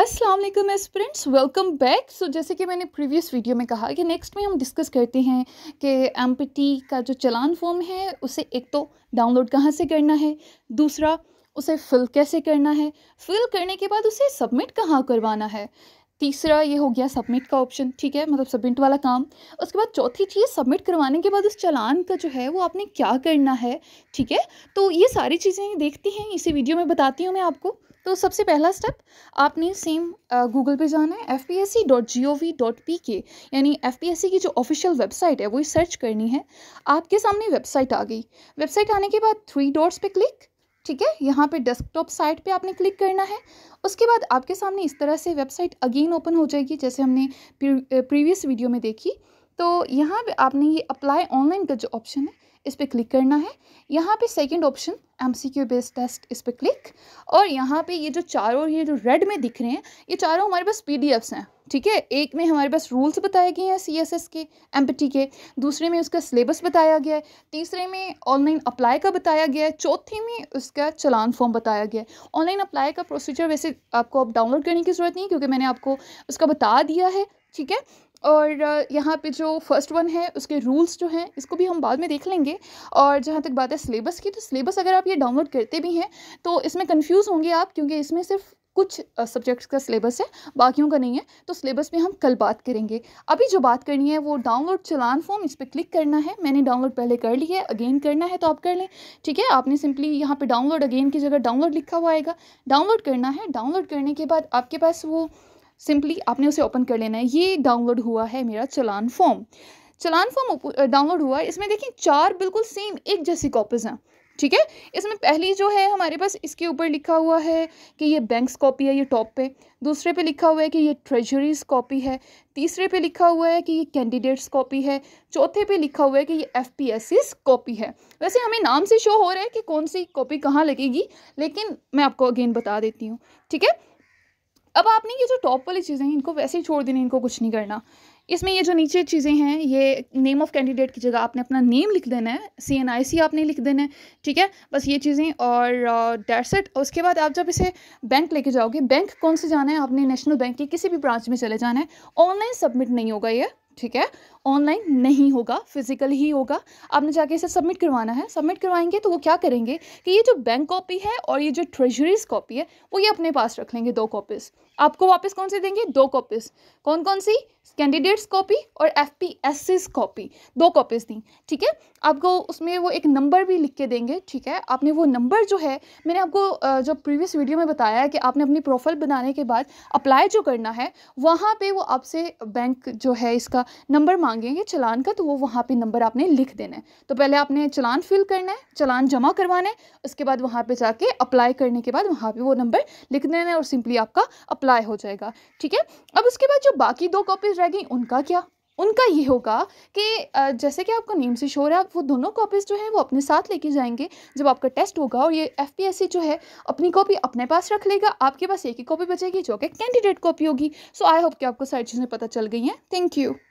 Aslam students welcome back so जैसे कि मैंने प्रीवियस वीडियो में कहा कि नेक्स्ट में हम डिस्कस करते हैं कि एम का जो चलान फॉर्म है उसे एक तो डाउनलोड कहाँ से करना है दूसरा उसे फिल कैसे करना है फिल करने के बाद उसे सबमिट कहाँ करवाना है तीसरा ये हो गया सबमिट का ऑप्शन ठीक है मतलब सबमिट वाला काम उसके बाद चौथी चीज़ सबमिट करवाने के बाद उस चलान का जो है वो आपने क्या करना है ठीक है तो ये सारी चीज़ें देखती हैं इसी वीडियो में बताती हूँ मैं आपको तो सबसे पहला स्टेप आपने सेम गूगल पे जाना है F P S C dot G O V dot P K यानी एफ पी एस सी की जो ऑफिशियल वेबसाइट है वही सर्च करनी है आपके सामने वेबसाइट आ गई वेबसाइट आने के बाद थ्री डॉट्स पे क्लिक ठीक है यहाँ पे डेस्कटॉप साइट पे आपने क्लिक करना है उसके बाद आपके सामने इस तरह से वेबसाइट अगेन ओपन हो जाएगी जैसे हमने प्रीवियस वीडियो में देखी तो यहाँ पे आपने ये अप्लाई ऑनलाइन का जो ऑप्शन है इस पर क्लिक करना है यहाँ पे second option M C Q based test इस पर क्लिक और यहाँ पे ये जो चारों ये जो रेड में दिख रहे हैं ये चारों हमारे पास पी डी एफ्स हैं ठीक है एक में हमारे पास रूल्स बताए गए हैं सी एस एस के एम पी टी के दूसरे में उसका सिलेबस बताया गया है तीसरे में ऑनलाइन अप्लाई का बताया गया है चौथे में उसका चलान फॉर्म बताया गया है ऑनलाइन अप्लाई का प्रोसीजर वैसे आपको अब डाउनलोड करने की ज़रूरत नहीं क्योंकि मैंने आपको उसका बता दिया है ठीक है और यहाँ पे जो फर्स्ट वन है उसके रूल्स जो हैं इसको भी हम बाद में देख लेंगे और जहाँ तक बात है सिलेबस की तो सिलेबस अगर आप ये डाउनलोड करते भी हैं तो इसमें कंफ्यूज होंगे आप क्योंकि इसमें सिर्फ कुछ सब्जेक्ट्स का सिलेबस है बाकियों का नहीं है तो सिलेबस में हम कल बात करेंगे अभी जो बात करनी है वो डाउनलोड चलान फॉर्म इस पर क्लिक करना है मैंने डाउनलोड पहले कर लिया है अगेन करना है तो आप कर लें ठीक है आपने सिंपली यहाँ पे डाउनलोड अगेन की जगह डाउनलोड लिखा हुआ आएगा डाउनलोड करना है डाउनलोड करने के बाद आपके पास वो सिंपली आपने उसे ओपन कर लेना है ये डाउनलोड हुआ है मेरा challan form challan form download हुआ है इसमें देखिए चार बिल्कुल सेम एक जैसी कॉपीज़ हैं ठीक है इसमें पहली जो है हमारे पास इसके ऊपर लिखा हुआ है कि ये बैंक्स कॉपी है ये टॉप पे दूसरे पे लिखा हुआ है कि ये ट्रेजरीज कॉपी है तीसरे पे लिखा हुआ है कि ये कैंडिडेट्स कॉपी है चौथे पे लिखा हुआ है कि ये एफ पी कॉपी है वैसे हमें नाम से शो हो रहा है कि कौन सी कॉपी कहाँ लगेगी लेकिन मैं आपको अगेन बता देती हूँ ठीक है अब आपने ये जो टॉप वाली चीज़ें हैं इनको वैसे ही छोड़ देना इनको कुछ नहीं करना इसमें ये जो नीचे चीज़ें हैं ये नेम ऑफ़ कैंडिडेट की जगह आपने अपना नेम लिख देना है सी एन आई सी आपने लिख देना है ठीक है बस ये चीज़ें और डेट्स इट उसके बाद आप जब इसे बैंक लेके जाओगे बैंक कौन से जाना है आपने नेशनल बैंक के किसी भी ब्रांच में चले जाना है ऑनलाइन सबमिट नहीं होगा ये ठीक है ऑनलाइन नहीं होगा फिजिकल ही होगा आपने जाके इसे सबमिट करवाना है सबमिट करवाएंगे तो वो क्या करेंगे कि ये जो बैंक कॉपी है और ये जो ट्रेजरीज कॉपी है वो ये अपने पास रख लेंगे दो कॉपीज़ आपको वापस कौन सी देंगे दो कॉपीज कौन कौन सी कैंडिडेट्स कॉपी और F P S C's copy दो कॉपीज़ दी ठीक है आपको उसमें वो एक नंबर भी लिख के देंगे ठीक है आपने वो नंबर जो है मैंने आपको जो प्रीवियस वीडियो में बताया है कि आपने अपनी प्रोफाइल बनाने के बाद अप्लाई जो करना है वहाँ पे वो आपसे बैंक जो है इसका नंबर मांगेंगे चलान का तो वो वहाँ पर नंबर आपने लिख देना है तो पहले आपने चलान फिल करना है चलान जमा करवाना है उसके बाद वहाँ पर जाके अप्लाई करने के बाद वहाँ पर वो नंबर लिख देना है और सिंपली आपका अप्लाई अप्लाई हो जाएगा ठीक है अब उसके बाद जो बाकी दो कॉपीज़ रह गई उनका क्या उनका ये होगा कि जैसे कि आपका नेम से शोर है वो दोनों कॉपीज़ जो हैं वो अपने साथ लेके जाएंगे जब आपका टेस्ट होगा और ये एफ जो है अपनी कॉपी अपने पास रख लेगा आपके पास एक ही कॉपी बचेगी जो कि कैंडिडेट कॉपी होगी सो आई होप कि आपको सारी चीज़ें पता चल गई हैं थैंक यू